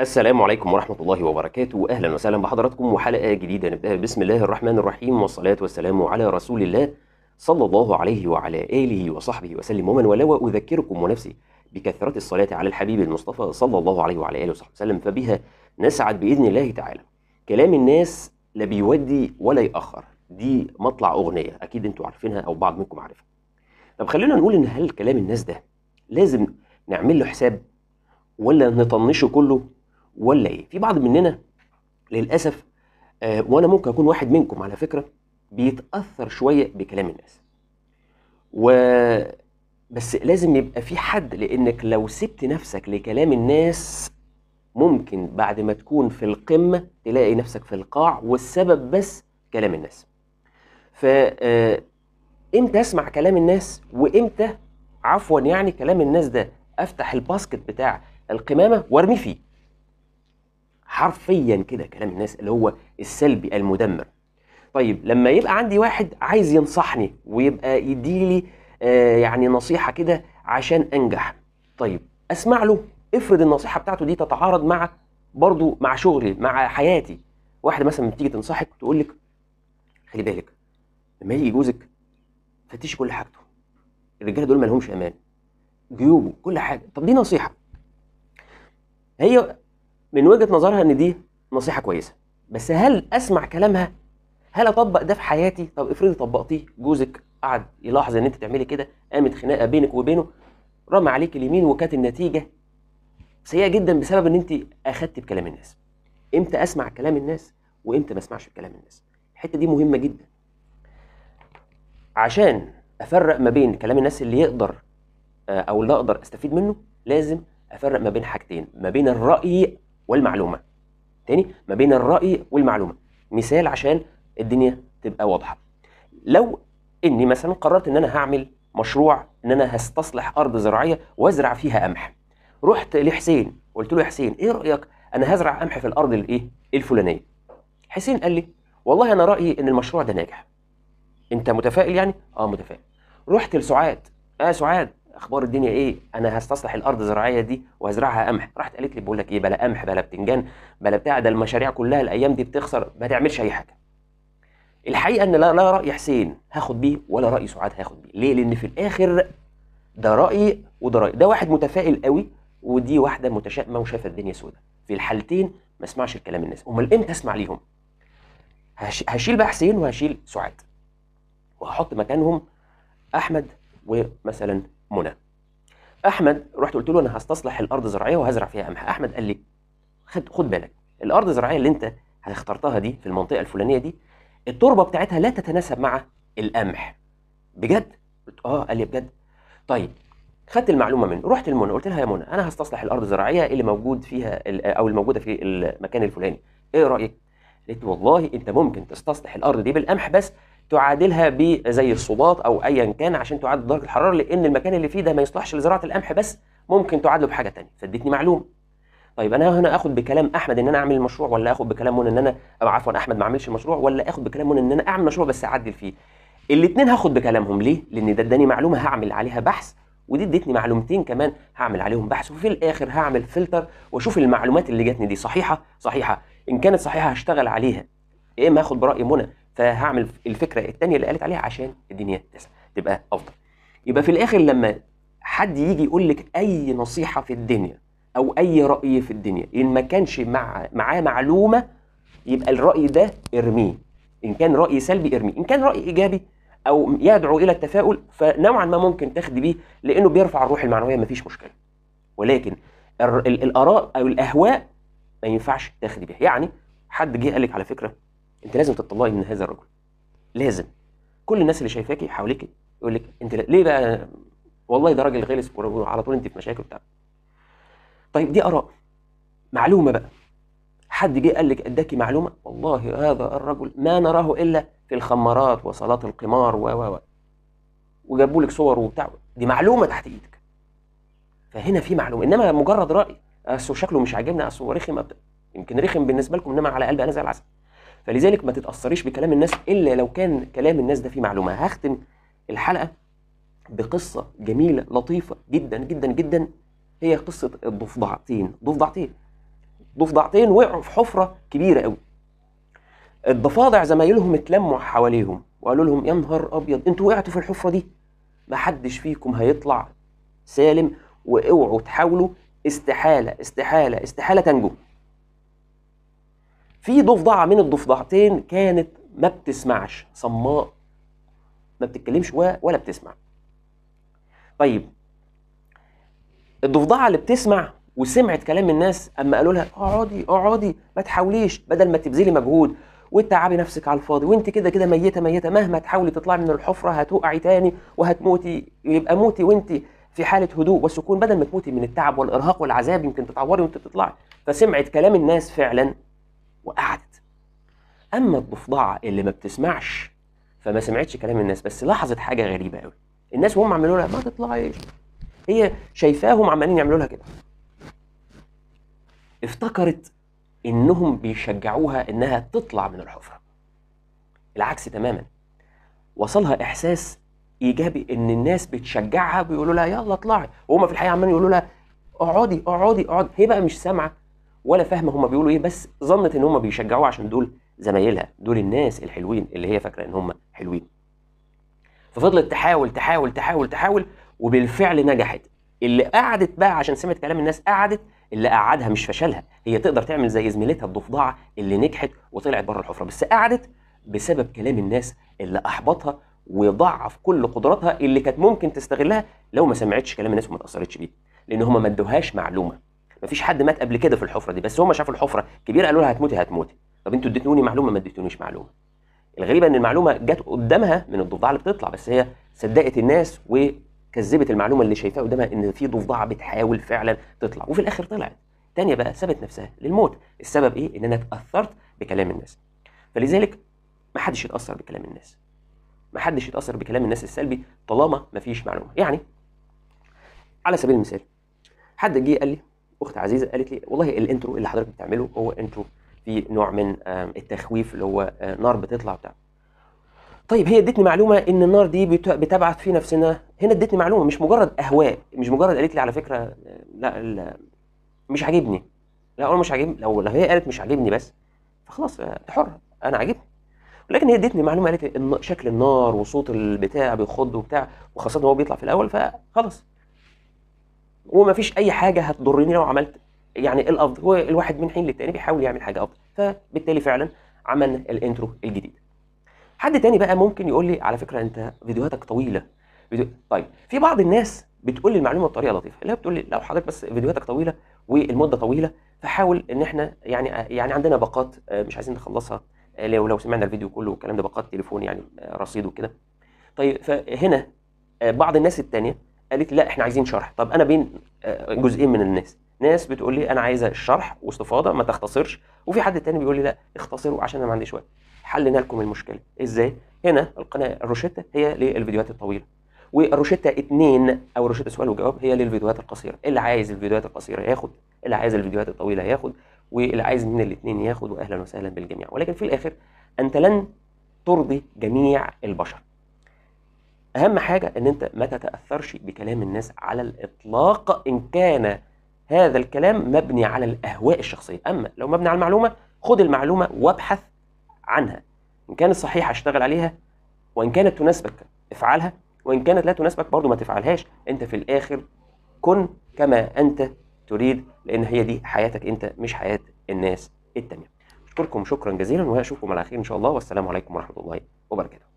السلام عليكم ورحمة الله وبركاته أهلا وسهلا بحضراتكم وحلقة جديدة نبدأها بسم الله الرحمن الرحيم والصلاة والسلام على رسول الله صلى الله عليه وعلى آله وصحبه وسلم ومن ولا وأذكركم ونفسي بكثرة الصلاة على الحبيب المصطفى صلى الله عليه وعلى آله وصحبه وسلم فبها نسعد بإذن الله تعالى كلام الناس لا بيودي ولا يأخر دي مطلع أغنية أكيد أنتوا عارفينها أو بعض منكم عارفها طب خلينا نقول إن هل كلام الناس ده لازم نعمل له حساب ولا نطنشه كله ولا ايه في بعض مننا للاسف آه، وانا ممكن اكون واحد منكم على فكره بيتاثر شويه بكلام الناس و بس لازم يبقى في حد لانك لو سبت نفسك لكلام الناس ممكن بعد ما تكون في القمه تلاقي نفسك في القاع والسبب بس كلام الناس ف آه، امتى اسمع كلام الناس وامتى عفوا يعني كلام الناس ده افتح الباسكت بتاع القمامه وارمي فيه حرفيا كده كلام الناس اللي هو السلبي المدمر طيب لما يبقى عندي واحد عايز ينصحني ويبقى يديلي آه يعني نصيحه كده عشان انجح طيب اسمع له افرض النصيحه بتاعته دي تتعارض مع برضو مع شغلي مع حياتي واحده مثلا بتيجي تنصحك تقول لك خلي بالك لما يجي جوزك فتشي كل حاجته الرجاله دول ما لهمش امان جيوبه كل حاجه طب دي نصيحه هي من وجهه نظرها ان دي نصيحه كويسه بس هل اسمع كلامها هل اطبق ده في حياتي طب افرضي طبقتيه جوزك قعد يلاحظ ان انت تعملي كده قامت خناقه بينك وبينه رمى عليك اليمين وكانت النتيجه سيئه جدا بسبب ان انت اخدت بكلام الناس امتى اسمع كلام الناس وامتى ما اسمعش كلام الناس الحته دي مهمه جدا عشان افرق ما بين كلام الناس اللي يقدر آه، او اللي اقدر استفيد منه لازم افرق ما بين حاجتين ما بين الراي والمعلومه تاني ما بين الراي والمعلومه مثال عشان الدنيا تبقى واضحه لو اني مثلا قررت ان انا هعمل مشروع ان انا هستصلح ارض زراعيه وازرع فيها قمح رحت لحسين قلت له يا حسين ايه رايك انا هزرع قمح في الارض الايه الفلانيه حسين قال لي والله انا رايي ان المشروع ده ناجح انت متفائل يعني اه متفائل رحت لسعاد اه سعاد اخبار الدنيا ايه انا هستصلح الارض الزراعيه دي وهزرعها قمح راحت قالت لي بقول لك ايه بلا قمح بلا بتنجان بلا بتاع ده المشاريع كلها الايام دي بتخسر ما تعملش اي حاجه الحقيقه ان لا, لا راي حسين هاخد بيه ولا راي سعاد هاخد بيه ليه لان في الاخر ده رايي وده رايي ده واحد متفائل قوي ودي واحده متشائمه وشايفه الدنيا سودة في الحالتين ما اسمعش الكلام الناس امال امتى اسمع ليهم هشيل بقى حسين وهشيل سعاد وهحط مكانهم احمد ومثلا منى احمد رحت قلت له انا هستصلح الارض الزراعيه وهزرع فيها قمح احمد قال لي خد خد بالك الارض الزراعيه اللي انت اخترتها دي في المنطقه الفلانيه دي التربه بتاعتها لا تتناسب مع القمح بجد قلت اه قال لي بجد طيب خدت المعلومه منه رحت لمنى قلت لها يا منى انا هستصلح الارض الزراعيه اللي موجود فيها او الموجوده في المكان الفلاني ايه رايك قالت والله انت ممكن تستصلح الارض دي بالقمح بس تعادلها بزي الصباط او ايا كان عشان تعادل درجه الحراره لان المكان اللي فيه ده ما يصلحش لزراعه القمح بس ممكن تعادله بحاجه ثانيه فادتني معلومه طيب انا هنا اخد بكلام احمد ان انا اعمل المشروع ولا اخد بكلام منى ان انا عفوا احمد ما اعملش مشروع ولا اخد بكلام منى ان انا اعمل مشروع بس اعدل فيه الاثنين هاخد بكلامهم ليه لان ده اداني معلومه هعمل عليها بحث ودي ادتني معلومتين كمان هعمل عليهم بحث وفي الاخر هعمل فلتر واشوف المعلومات اللي جاتني دي صحيحه صحيحه ان كانت صحيحه هشتغل عليها يا اما هاخد براي منى فهعمل الفكره الثانيه اللي قالت عليها عشان الدنيا تسعى تبقى افضل يبقى في الاخر لما حد يجي يقول لك اي نصيحه في الدنيا او اي راي في الدنيا ان ما كانش مع معاه معلومه يبقى الراي ده ارميه ان كان راي سلبي ارميه ان كان راي ايجابي او يدعو الى التفاؤل فنوعا ما ممكن تاخد بيه لانه بيرفع الروح المعنويه مفيش مشكله ولكن الاراء او الاهواء ما ينفعش تاخد بيها يعني حد جه قال لك على فكره انت لازم تطلعي من هذا الرجل لازم كل الناس اللي شايفاكي حواليكي يقول لك انت ليه بقى والله ده راجل غلس وعلى طول انت في مشاكل وبتاع طيب دي اراء معلومه بقى حد جه قال لك اداكي معلومه والله هذا الرجل ما نراه الا في الخمارات وصالات القمار و و و وجابوا لك صور وبتاع دي معلومه تحت ايدك فهنا في معلومه انما مجرد راي اصل شكله مش عاجبني اصل هو رخم يمكن رخم بالنسبه لكم انما على قلب انا زي العسل فلذلك ما تتاثريش بكلام الناس الا لو كان كلام الناس ده فيه معلومه هختم الحلقه بقصه جميله لطيفه جدا جدا جدا هي قصه الضفدعتين ضفدعتين ضفدعتين وقعوا في حفره كبيره قوي الضفادع زمايلهم اتلموا حواليهم وقالوا لهم يا نهار ابيض انتوا وقعتوا في الحفره دي ما حدش فيكم هيطلع سالم واوعوا تحاولوا استحاله استحاله استحاله تنجو في ضفدعه من الضفدعتين كانت ما بتسمعش صماء ما بتتكلمش ولا بتسمع طيب الضفدعه اللي بتسمع وسمعت كلام الناس اما قالوا لها اقعدي اقعدي ما تحاوليش بدل ما تبذلي مجهود وتتعبي نفسك على الفاضي وانت كده كده ميته ميته مهما تحاولي تطلعي من الحفره هتقعي تاني وهتموتي يبقى موتي وانت في حاله هدوء وسكون بدل ما تموتي من التعب والارهاق والعذاب يمكن تتعوري وانت بتطلعي فسمعت كلام الناس فعلا وقعدت اما الضفدعه اللي ما بتسمعش فما سمعتش كلام الناس بس لاحظت حاجه غريبه قوي الناس وهم عملوا لها ما تطلعيش هي شايفاهم عمالين يعملوا لها كده افتكرت انهم بيشجعوها انها تطلع من الحفره العكس تماما وصلها احساس ايجابي ان الناس بتشجعها بيقولوا لها يلا اطلعي وهم في الحقيقه عمالين يقولوا لها اقعدي اقعدي اقعدي هي بقى مش سامعه ولا فاهمه هم بيقولوا ايه بس ظنت ان هم بيشجعوها عشان دول زمايلها دول الناس الحلوين اللي هي فاكره ان هم حلوين ففضلت تحاول تحاول تحاول تحاول وبالفعل نجحت اللي قعدت بقى عشان سمعت كلام الناس قعدت اللي قعدها مش فشلها هي تقدر تعمل زي زميلتها الضفدعه اللي نجحت وطلعت بره الحفره بس قعدت بسبب كلام الناس اللي احبطها وضعف كل قدراتها اللي كانت ممكن تستغلها لو ما سمعتش كلام الناس وما تاثرتش بيه لان هم ما ادوهاش معلومه مفيش حد مات قبل كده في الحفره دي بس هم شافوا الحفره كبيره قالوا لها هتموتي هتموتي طب انتوا اديتوني معلومه ما اديتونيش معلومه الغريبه ان المعلومه جت قدامها من الضفدعه اللي بتطلع بس هي صدقت الناس وكذبت المعلومه اللي شايفاها قدامها ان في ضفدعه بتحاول فعلا تطلع وفي الاخر طلعت تانية بقى سابت نفسها للموت السبب ايه ان انا اتاثرت بكلام الناس فلذلك ما حدش يتاثر بكلام الناس ما حدش يتاثر بكلام الناس السلبي طالما ما فيش معلومه يعني على سبيل المثال حد جه قال لي اخت عزيزه قالت لي والله الانترو اللي حضرتك بتعمله هو انترو في نوع من التخويف اللي هو آه، نار بتطلع بتاع طيب هي ادتني معلومه ان النار دي بتبعث في نفسنا هنا ادتني معلومه مش مجرد اهواء مش مجرد قالت لي على فكره آه، لا, لا مش عاجبني لا اقول مش عاجبني لو هي قالت مش عاجبني بس فخلاص انت آه، حر انا عاجبني ولكن هي ادتني معلومه قالت لي شكل النار وصوت البتاع بيخض وبتاع وخاصه هو بيطلع في الاول فخلاص ومفيش اي حاجه هتضرني لو عملت يعني الافضل هو الواحد من حين للتاني بيحاول يعمل حاجه افضل فبالتالي فعلا عملنا الانترو الجديد حد تاني بقى ممكن يقول لي على فكره انت فيديوهاتك طويله فيديو... طيب في بعض الناس بتقول لي المعلومه بطريقه لطيفه اللي هي بتقول لي لو حضرتك بس فيديوهاتك طويله والمده طويله فحاول ان احنا يعني يعني عندنا باقات آه، مش عايزين نخلصها آه، لو لو سمعنا الفيديو كله والكلام ده باقات تليفون يعني آه، رصيد وكده طيب فهنا بعض الناس التانيه قالت لا احنا عايزين شرح طب انا بين آه، جزئين من الناس ناس بتقول لي انا عايزه الشرح واستفاضه ما تختصرش وفي حد تاني بيقول لي لا اختصروا عشان انا ما عنديش وقت حلنا لكم المشكله ازاي هنا القناه الروشيتا هي للفيديوهات الطويله والروشيتا 2 او روشيتا سؤال وجواب هي للفيديوهات القصيره اللي عايز الفيديوهات القصيره ياخد اللي عايز الفيديوهات الطويله ياخد واللي عايز من الاثنين ياخد واهلا وسهلا بالجميع ولكن في الاخر انت لن ترضي جميع البشر اهم حاجه ان انت ما تتاثرش بكلام الناس على الاطلاق ان كان هذا الكلام مبني على الاهواء الشخصيه اما لو مبني على المعلومه خد المعلومه وابحث عنها ان كانت صحيحه اشتغل عليها وان كانت تناسبك افعلها وان كانت لا تناسبك برضو ما تفعلهاش انت في الاخر كن كما انت تريد لان هي دي حياتك انت مش حياه الناس التانيه اشكركم شكرا جزيلا واشوفكم على خير ان شاء الله والسلام عليكم ورحمه الله وبركاته